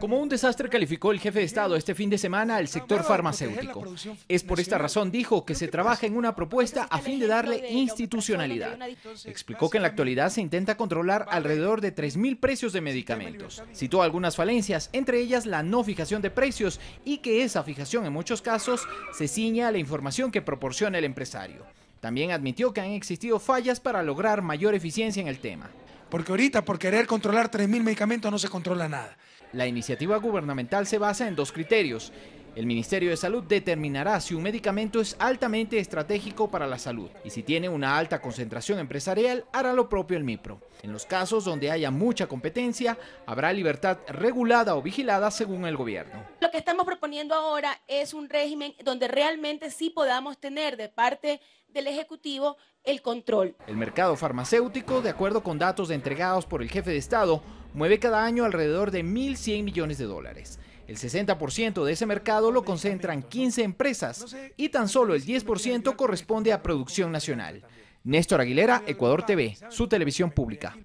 Como un desastre calificó el jefe de Estado este fin de semana al sector farmacéutico. Es por esta razón, dijo, que se trabaja en una propuesta a fin de darle institucionalidad. Explicó que en la actualidad se intenta controlar alrededor de 3.000 precios de medicamentos. Citó algunas falencias, entre ellas la no fijación de precios y que esa fijación en muchos casos se ciña a la información que proporciona el empresario. También admitió que han existido fallas para lograr mayor eficiencia en el tema. Porque ahorita, por querer controlar 3.000 medicamentos, no se controla nada. La iniciativa gubernamental se basa en dos criterios, el Ministerio de Salud determinará si un medicamento es altamente estratégico para la salud y si tiene una alta concentración empresarial hará lo propio el MIPRO. En los casos donde haya mucha competencia habrá libertad regulada o vigilada según el gobierno. Lo que estamos proponiendo ahora es un régimen donde realmente sí podamos tener de parte del Ejecutivo el control. El mercado farmacéutico, de acuerdo con datos entregados por el jefe de Estado, mueve cada año alrededor de 1.100 millones de dólares. El 60% de ese mercado lo concentran 15 empresas y tan solo el 10% corresponde a producción nacional. Néstor Aguilera, Ecuador TV, su televisión pública.